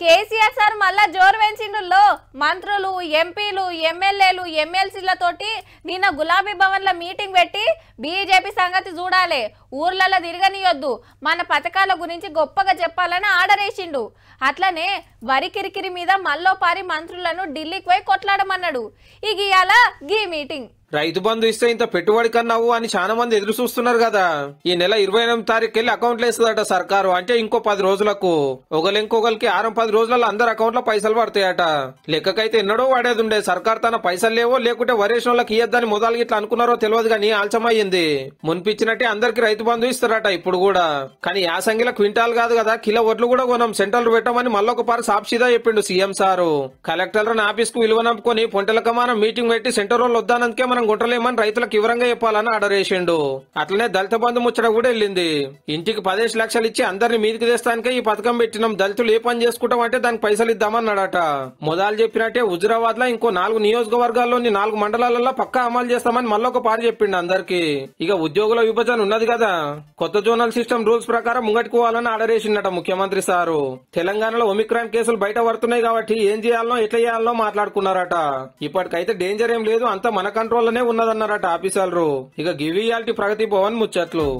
KCR sir మళ్ళా జోరు పెంచిండుల్లో మంత్రులు ఎంపీలు ఎమ్మెల్యేలు ఎమ్మెల్సీలతోటి నిన్న గులాబీ భవన్ల మీటింగ్ పెట్టి బీజేపీ సంగతి చూడాలి ఊర్లలో తిరగనియొద్దు మన పథకాల గురించి గొప్పగా చెప్పాలని ఆర్డర్ వేసిండు అట్లనే వరి కిరికిరి మీద మల్లోపారి మంత్రులను ఢిల్లీకి పోయి కొట్లాడమన్నాడు ఇక ఇవాళ గీ మీటింగ్ రైతు బంధు ఇస్తే ఇంత పెట్టుబడి కన్నావు అని చాలా మంది ఎదురు చూస్తున్నారు కదా ఈ నెల ఇరవై ఎనిమిది తారీఖు వెళ్ళి అకౌంట్లు వేస్తుందట సర్కారు అంటే ఇంకో పది రోజులకు ఇంకొకరికి ఆరం పది రోజులలో అందరు అకౌంట్లో పైసలు పడతాయట లెక్కకైతే ఎన్నడో వాడేది ఉండే సర్కార్ తన పైసలు లేవో లేకుంటే వరేషన్ వాళ్ళకి ఇయ్యద్దని మొదలు ఇట్లా అనుకున్నారో తెలియదు కానీ ఆల్చమయ్యింది మున్పిచ్చినట్టే అందరికి రైతు బంధు ఇస్తారట ఇప్పుడు కూడా కానీ యాసంగిలో క్వింటాల్ కాదు కదా కిలో ఒడ్లు కూడా కొనం సెంట్రల్ పెట్టమని మళ్ళొక పారు సాక్షిదా చెప్పిండు సీఎం సారు కలెక్టర్ ఆఫీస్ కు విలువ నమ్ముకొని పొంటల కమానం మీటింగ్ పెట్టి సెంటర్ వాళ్ళు వద్దానందుకే మన మనం గుంటలేమని రైతులకు వివరంగా చెప్పాలని ఆర్డర్ వేసిండు అట్లనే దళిత బంధు ముచ్చట కూడా వెళ్ళింది ఇంటికి పదేసి లక్షలు ఇచ్చి అందరిని మీదికి తెస్తానికే ఈ పథకం పెట్టినాం దళితులు ఏ పని చేసుకుంటాం అంటే దానికి పైసలు ఇద్దామన్నాడట మొదలు చెప్పినట్టే హుజరాబాద్ లో ఇంకో నాలుగు నియోజకవర్గాల్లోని నాలుగు మండలాలలో పక్కా అమలు చేస్తామని మళ్ళొక పాట చెప్పిండు అందరికి ఇక ఉద్యోగుల విభజన ఉన్నది కదా కొత్త జోనల్ సిస్టమ్ రూల్స్ ప్రకారం ముంగట్టుకోవాలని ఆర్డర్ చేసిండట ముఖ్యమంత్రి సారు తెలంగాణలో ఒమిక్రాన్ కేసులు బయట పడుతున్నాయి కాబట్టి ఏం చేయాలనో ఎట్లా చేయాలనో మాట్లాడుకున్నారట ఇప్పటికైతే డేంజర్ ఏం లేదు అంతా మన కంట్రోల్ చేతుల్లోనే ఉన్నదన్నారట ఆఫీసర్లు ఇక గివియాల్టీ ప్రగతి భవన్ ముచ్చట్లు